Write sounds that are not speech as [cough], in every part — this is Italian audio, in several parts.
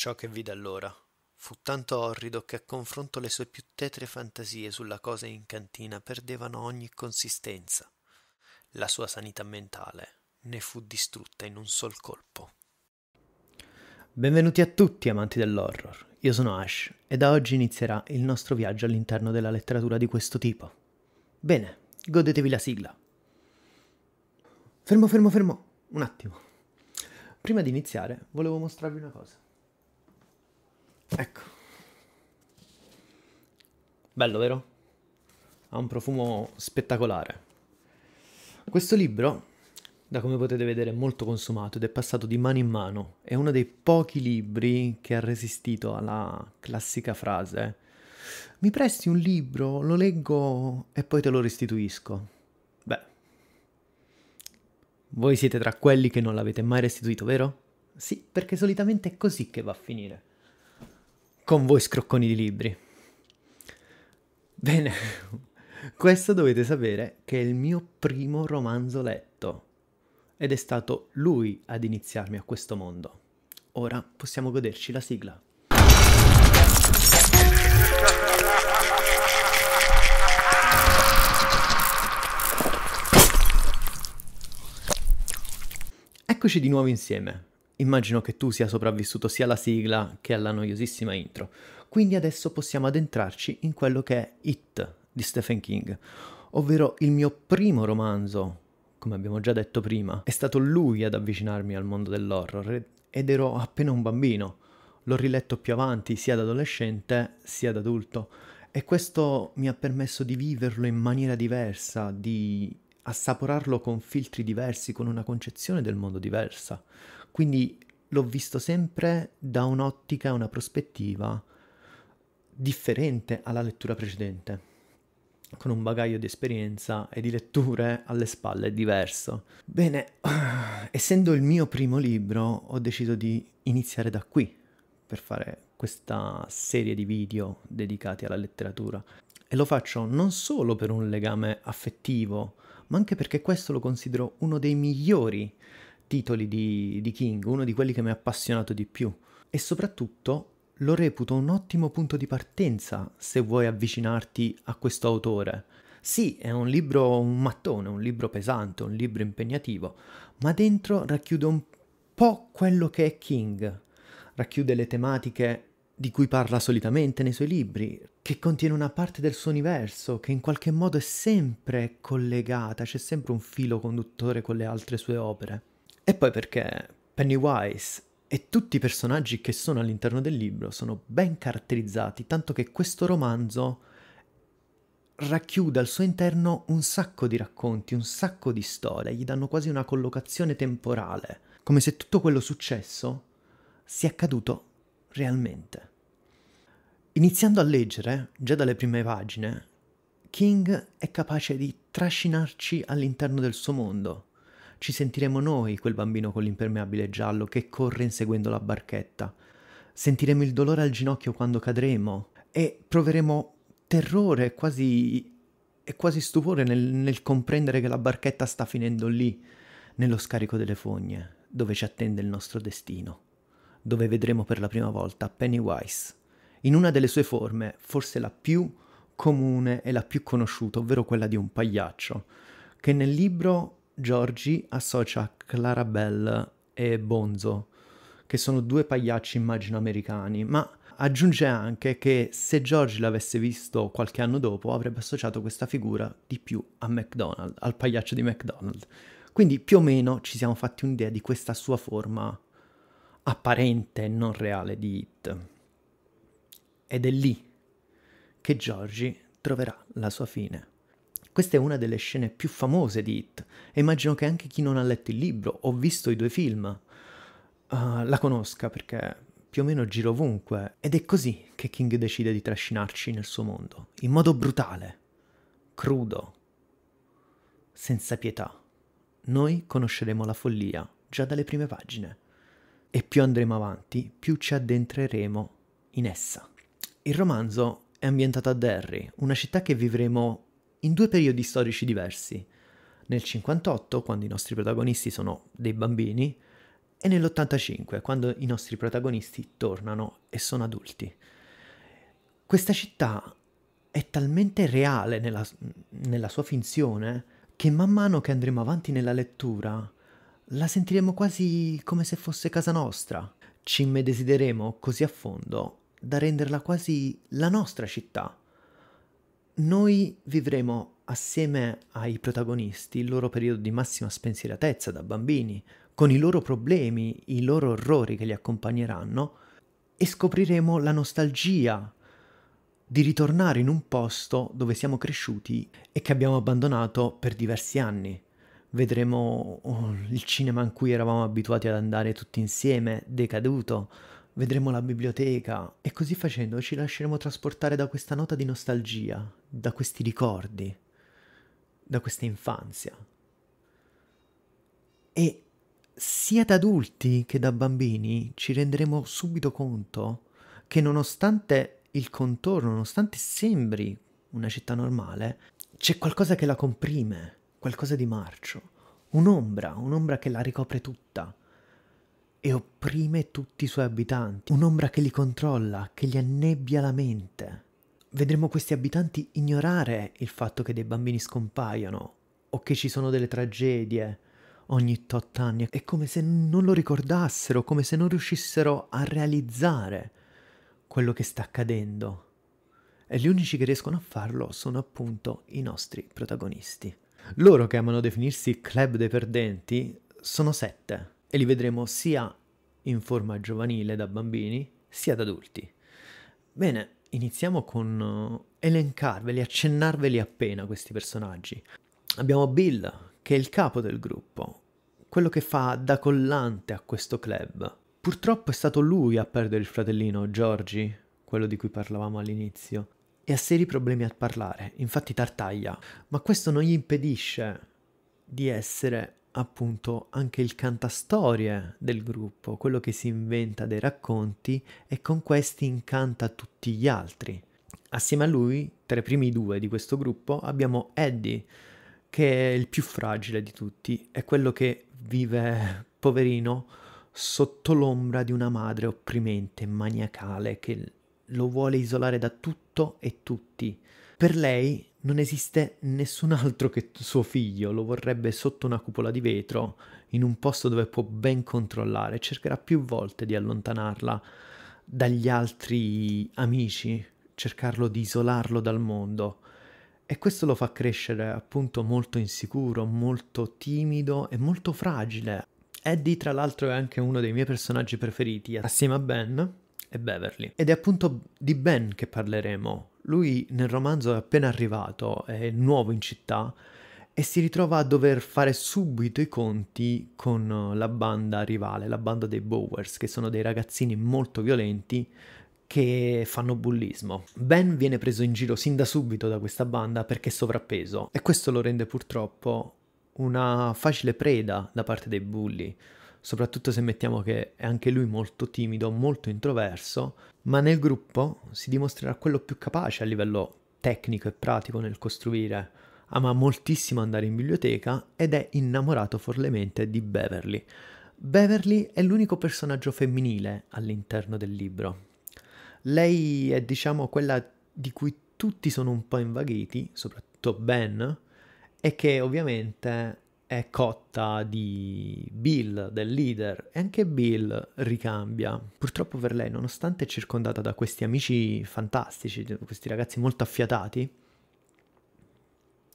Ciò che vide allora fu tanto orrido che a confronto le sue più tetre fantasie sulla cosa in cantina perdevano ogni consistenza. La sua sanità mentale ne fu distrutta in un sol colpo. Benvenuti a tutti amanti dell'horror, io sono Ash e da oggi inizierà il nostro viaggio all'interno della letteratura di questo tipo. Bene, godetevi la sigla. Fermo, fermo, fermo, un attimo. Prima di iniziare volevo mostrarvi una cosa. Ecco. Bello, vero? Ha un profumo spettacolare. Questo libro, da come potete vedere, è molto consumato ed è passato di mano in mano. È uno dei pochi libri che ha resistito alla classica frase mi presti un libro, lo leggo e poi te lo restituisco. Beh, voi siete tra quelli che non l'avete mai restituito, vero? Sì, perché solitamente è così che va a finire con voi scrocconi di libri. Bene, [laughs] questo dovete sapere che è il mio primo romanzo letto ed è stato lui ad iniziarmi a questo mondo. Ora possiamo goderci la sigla. Eccoci di nuovo insieme. Immagino che tu sia sopravvissuto sia alla sigla che alla noiosissima intro, quindi adesso possiamo addentrarci in quello che è It di Stephen King, ovvero il mio primo romanzo. Come abbiamo già detto prima, è stato lui ad avvicinarmi al mondo dell'horror ed ero appena un bambino. L'ho riletto più avanti, sia da adolescente sia da adulto, e questo mi ha permesso di viverlo in maniera diversa, di assaporarlo con filtri diversi, con una concezione del mondo diversa. Quindi l'ho visto sempre da un'ottica, una prospettiva differente alla lettura precedente, con un bagaglio di esperienza e di letture alle spalle diverso. Bene, [sighs] essendo il mio primo libro, ho deciso di iniziare da qui per fare questa serie di video dedicati alla letteratura. E lo faccio non solo per un legame affettivo, ma anche perché questo lo considero uno dei migliori titoli di, di King, uno di quelli che mi ha appassionato di più. E soprattutto lo reputo un ottimo punto di partenza se vuoi avvicinarti a questo autore. Sì, è un libro, un mattone, un libro pesante, un libro impegnativo, ma dentro racchiude un po' quello che è King. Racchiude le tematiche di cui parla solitamente nei suoi libri, che contiene una parte del suo universo che in qualche modo è sempre collegata, c'è sempre un filo conduttore con le altre sue opere. E poi perché Pennywise e tutti i personaggi che sono all'interno del libro sono ben caratterizzati, tanto che questo romanzo racchiude al suo interno un sacco di racconti, un sacco di storie, gli danno quasi una collocazione temporale, come se tutto quello successo sia accaduto realmente. Iniziando a leggere, già dalle prime pagine, King è capace di trascinarci all'interno del suo mondo, ci sentiremo noi quel bambino con l'impermeabile giallo che corre inseguendo la barchetta. Sentiremo il dolore al ginocchio quando cadremo e proveremo terrore quasi, e quasi stupore nel, nel comprendere che la barchetta sta finendo lì, nello scarico delle fogne, dove ci attende il nostro destino, dove vedremo per la prima volta Pennywise, in una delle sue forme, forse la più comune e la più conosciuta, ovvero quella di un pagliaccio, che nel libro Giorgi associa Clarabelle e Bonzo, che sono due pagliacci immagino americani, ma aggiunge anche che se Giorgi l'avesse visto qualche anno dopo avrebbe associato questa figura di più a McDonald, al pagliaccio di McDonald. Quindi più o meno ci siamo fatti un'idea di questa sua forma apparente e non reale di Hit. Ed è lì che Giorgi troverà la sua fine. Questa è una delle scene più famose di Hit e immagino che anche chi non ha letto il libro o visto i due film uh, la conosca perché più o meno giro ovunque ed è così che King decide di trascinarci nel suo mondo, in modo brutale, crudo, senza pietà. Noi conosceremo la follia già dalle prime pagine e più andremo avanti, più ci addentreremo in essa. Il romanzo è ambientato a Derry, una città che vivremo in due periodi storici diversi, nel 58, quando i nostri protagonisti sono dei bambini, e nell'85, quando i nostri protagonisti tornano e sono adulti. Questa città è talmente reale nella, nella sua finzione che man mano che andremo avanti nella lettura la sentiremo quasi come se fosse casa nostra. Ci immedesideremo così a fondo da renderla quasi la nostra città noi vivremo assieme ai protagonisti il loro periodo di massima spensieratezza da bambini, con i loro problemi, i loro orrori che li accompagneranno, e scopriremo la nostalgia di ritornare in un posto dove siamo cresciuti e che abbiamo abbandonato per diversi anni. Vedremo oh, il cinema in cui eravamo abituati ad andare tutti insieme, decaduto, vedremo la biblioteca e così facendo ci lasceremo trasportare da questa nota di nostalgia, da questi ricordi, da questa infanzia. E sia da adulti che da bambini ci renderemo subito conto che nonostante il contorno, nonostante sembri una città normale, c'è qualcosa che la comprime, qualcosa di marcio, un'ombra, un'ombra che la ricopre tutta e opprime tutti i suoi abitanti, un'ombra che li controlla, che gli annebbia la mente. Vedremo questi abitanti ignorare il fatto che dei bambini scompaiono o che ci sono delle tragedie ogni tot anni. È come se non lo ricordassero, come se non riuscissero a realizzare quello che sta accadendo. E gli unici che riescono a farlo sono appunto i nostri protagonisti. Loro che amano definirsi club dei perdenti sono sette e li vedremo sia in forma giovanile da bambini sia da adulti. Bene, iniziamo con eh, elencarveli, accennarveli appena questi personaggi. Abbiamo Bill, che è il capo del gruppo, quello che fa da collante a questo club. Purtroppo è stato lui a perdere il fratellino Georgie, quello di cui parlavamo all'inizio, e ha seri problemi a parlare, infatti tartaglia, ma questo non gli impedisce di essere appunto anche il cantastorie del gruppo, quello che si inventa dei racconti e con questi incanta tutti gli altri. Assieme a lui, tra i primi due di questo gruppo, abbiamo Eddie, che è il più fragile di tutti, è quello che vive, poverino, sotto l'ombra di una madre opprimente, maniacale, che lo vuole isolare da tutto e tutti. Per lei non esiste nessun altro che suo figlio lo vorrebbe sotto una cupola di vetro, in un posto dove può ben controllare, cercherà più volte di allontanarla dagli altri amici, cercarlo di isolarlo dal mondo. E questo lo fa crescere appunto molto insicuro, molto timido e molto fragile. Eddie tra l'altro è anche uno dei miei personaggi preferiti, assieme a Ben e Beverly. Ed è appunto di Ben che parleremo, lui nel romanzo è appena arrivato, è nuovo in città e si ritrova a dover fare subito i conti con la banda rivale, la banda dei Bowers, che sono dei ragazzini molto violenti che fanno bullismo. Ben viene preso in giro sin da subito da questa banda perché è sovrappeso e questo lo rende purtroppo una facile preda da parte dei bulli soprattutto se mettiamo che è anche lui molto timido, molto introverso, ma nel gruppo si dimostrerà quello più capace a livello tecnico e pratico nel costruire. Ama moltissimo andare in biblioteca ed è innamorato forlemente di Beverly. Beverly è l'unico personaggio femminile all'interno del libro. Lei è diciamo quella di cui tutti sono un po' invaghiti, soprattutto Ben, e che ovviamente è cotta di Bill, del leader, e anche Bill ricambia. Purtroppo per lei, nonostante è circondata da questi amici fantastici, questi ragazzi molto affiatati,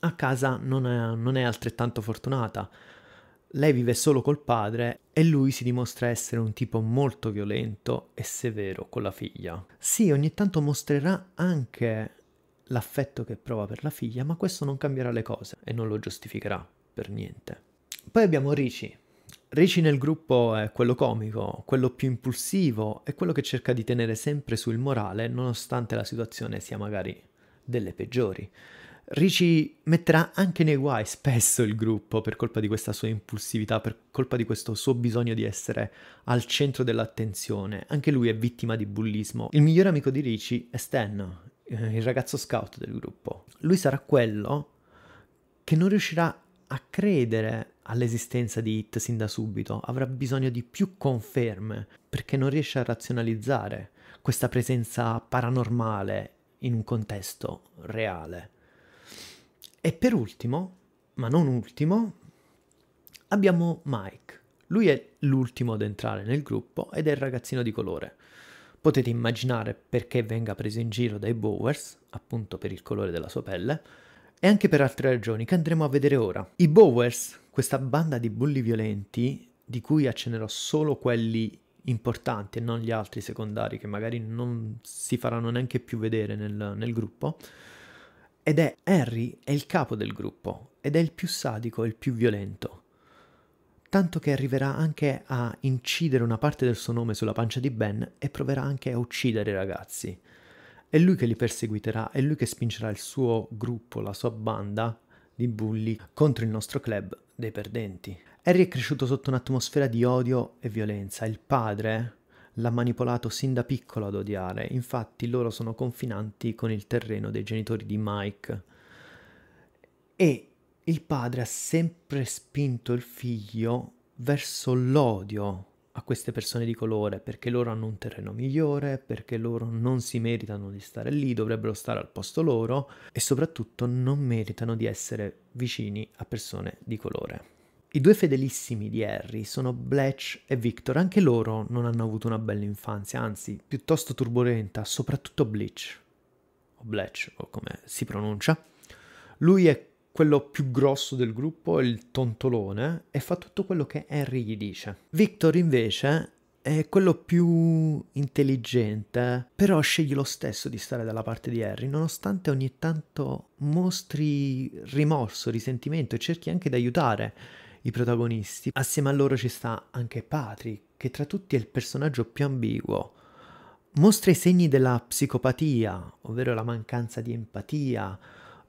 a casa non è, non è altrettanto fortunata. Lei vive solo col padre e lui si dimostra essere un tipo molto violento e severo con la figlia. Sì, ogni tanto mostrerà anche l'affetto che prova per la figlia, ma questo non cambierà le cose e non lo giustificherà per niente. Poi abbiamo Ricci. Ricci nel gruppo è quello comico, quello più impulsivo e quello che cerca di tenere sempre sul morale nonostante la situazione sia magari delle peggiori. Ricci metterà anche nei guai spesso il gruppo per colpa di questa sua impulsività, per colpa di questo suo bisogno di essere al centro dell'attenzione. Anche lui è vittima di bullismo. Il migliore amico di Ricci è Stan, eh, il ragazzo scout del gruppo. Lui sarà quello che non riuscirà a credere all'esistenza di Hit sin da subito, avrà bisogno di più conferme, perché non riesce a razionalizzare questa presenza paranormale in un contesto reale. E per ultimo, ma non ultimo, abbiamo Mike. Lui è l'ultimo ad entrare nel gruppo ed è il ragazzino di colore. Potete immaginare perché venga preso in giro dai Bowers, appunto per il colore della sua pelle, e anche per altre ragioni che andremo a vedere ora. I Bowers, questa banda di bulli violenti, di cui accennerò solo quelli importanti e non gli altri secondari che magari non si faranno neanche più vedere nel, nel gruppo, ed è Harry è il capo del gruppo ed è il più sadico e il più violento tanto che arriverà anche a incidere una parte del suo nome sulla pancia di Ben e proverà anche a uccidere i ragazzi è lui che li perseguiterà, è lui che spingerà il suo gruppo, la sua banda di bulli contro il nostro club dei perdenti. Harry è cresciuto sotto un'atmosfera di odio e violenza. Il padre l'ha manipolato sin da piccolo ad odiare, infatti loro sono confinanti con il terreno dei genitori di Mike. E il padre ha sempre spinto il figlio verso l'odio, a queste persone di colore perché loro hanno un terreno migliore, perché loro non si meritano di stare lì, dovrebbero stare al posto loro e soprattutto non meritano di essere vicini a persone di colore. I due fedelissimi di Harry sono Bletch e Victor, anche loro non hanno avuto una bella infanzia, anzi piuttosto turbolenta, soprattutto Bleach, o Bletch o come si pronuncia. Lui è quello più grosso del gruppo, il tontolone, e fa tutto quello che Henry gli dice. Victor invece è quello più intelligente, però sceglie lo stesso di stare dalla parte di Harry, nonostante ogni tanto mostri rimorso, risentimento e cerchi anche di aiutare i protagonisti. Assieme a loro ci sta anche Patrick, che tra tutti è il personaggio più ambiguo. Mostra i segni della psicopatia, ovvero la mancanza di empatia,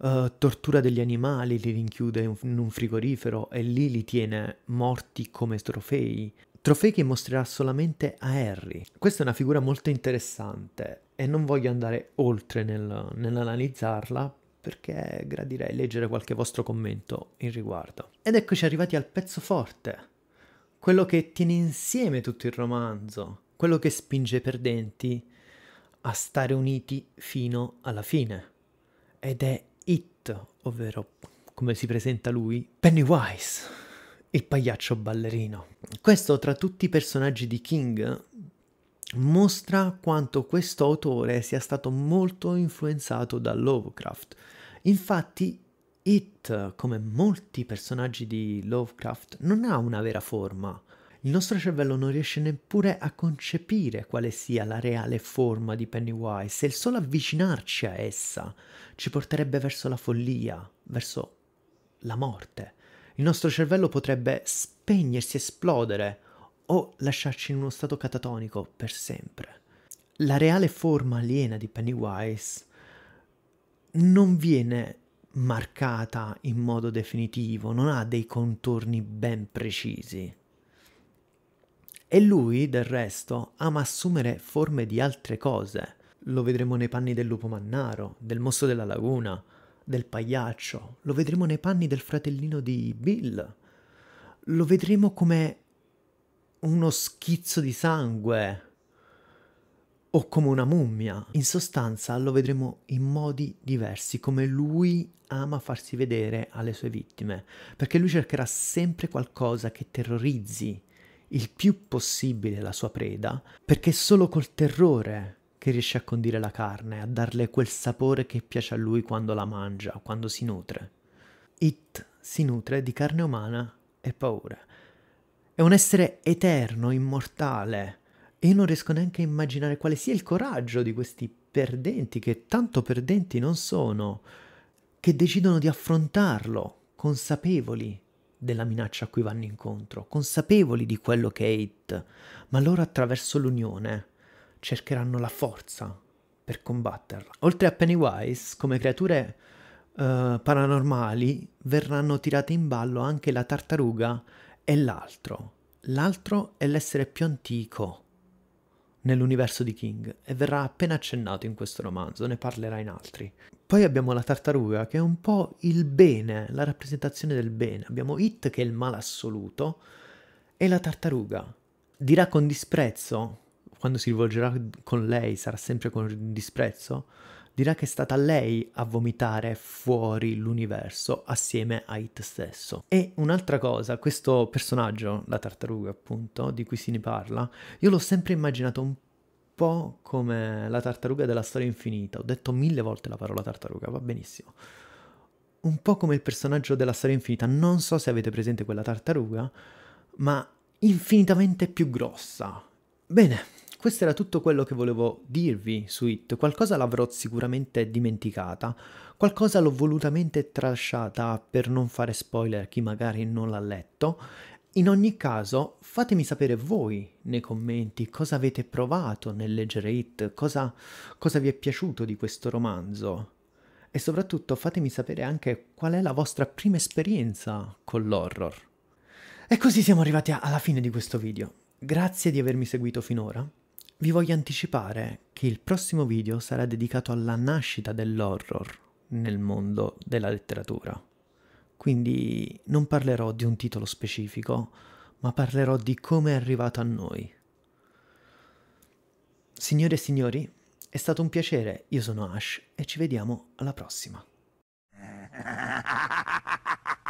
eh, tortura degli animali, li rinchiude in un frigorifero e lì li tiene morti come trofei. Trofei che mostrerà solamente a Harry. Questa è una figura molto interessante e non voglio andare oltre nel, nell'analizzarla perché gradirei leggere qualche vostro commento in riguardo. Ed eccoci arrivati al pezzo forte, quello che tiene insieme tutto il romanzo, quello che spinge i perdenti a stare uniti fino alla fine. Ed è It, ovvero come si presenta lui, Pennywise, il pagliaccio ballerino. Questo tra tutti i personaggi di King mostra quanto questo autore sia stato molto influenzato da Lovecraft. Infatti It, come molti personaggi di Lovecraft, non ha una vera forma, il nostro cervello non riesce neppure a concepire quale sia la reale forma di Pennywise e il solo avvicinarci a essa ci porterebbe verso la follia, verso la morte. Il nostro cervello potrebbe spegnersi, esplodere o lasciarci in uno stato catatonico per sempre. La reale forma aliena di Pennywise non viene marcata in modo definitivo, non ha dei contorni ben precisi e lui, del resto, ama assumere forme di altre cose. Lo vedremo nei panni del lupo mannaro, del mosso della laguna, del pagliaccio, lo vedremo nei panni del fratellino di Bill, lo vedremo come uno schizzo di sangue o come una mummia. In sostanza lo vedremo in modi diversi, come lui ama farsi vedere alle sue vittime, perché lui cercherà sempre qualcosa che terrorizzi il più possibile la sua preda, perché è solo col terrore che riesce a condire la carne, a darle quel sapore che piace a lui quando la mangia, quando si nutre. It si nutre di carne umana e paura. È un essere eterno, immortale, e io non riesco neanche a immaginare quale sia il coraggio di questi perdenti, che tanto perdenti non sono, che decidono di affrontarlo, consapevoli della minaccia a cui vanno incontro, consapevoli di quello che è IT, ma loro attraverso l'unione cercheranno la forza per combatterla. Oltre a Pennywise, come creature uh, paranormali, verranno tirate in ballo anche la tartaruga e l'altro. L'altro è l'essere più antico, nell'universo di King e verrà appena accennato in questo romanzo, ne parlerà in altri. Poi abbiamo la tartaruga che è un po' il bene, la rappresentazione del bene. Abbiamo It che è il male assoluto e la tartaruga dirà con disprezzo, quando si rivolgerà con lei sarà sempre con disprezzo, dirà che è stata lei a vomitare fuori l'universo assieme a It stesso. E un'altra cosa, questo personaggio, la tartaruga appunto, di cui si ne parla, io l'ho sempre immaginato un po' come la tartaruga della storia infinita. Ho detto mille volte la parola tartaruga, va benissimo. Un po' come il personaggio della storia infinita. Non so se avete presente quella tartaruga, ma infinitamente più grossa. Bene, questo era tutto quello che volevo dirvi su It, qualcosa l'avrò sicuramente dimenticata, qualcosa l'ho volutamente tralasciata per non fare spoiler a chi magari non l'ha letto. In ogni caso, fatemi sapere voi nei commenti cosa avete provato nel leggere It, cosa, cosa vi è piaciuto di questo romanzo e soprattutto fatemi sapere anche qual è la vostra prima esperienza con l'horror. E così siamo arrivati alla fine di questo video. Grazie di avermi seguito finora vi voglio anticipare che il prossimo video sarà dedicato alla nascita dell'horror nel mondo della letteratura. Quindi non parlerò di un titolo specifico, ma parlerò di come è arrivato a noi. Signore e signori, è stato un piacere, io sono Ash e ci vediamo alla prossima. [laughs]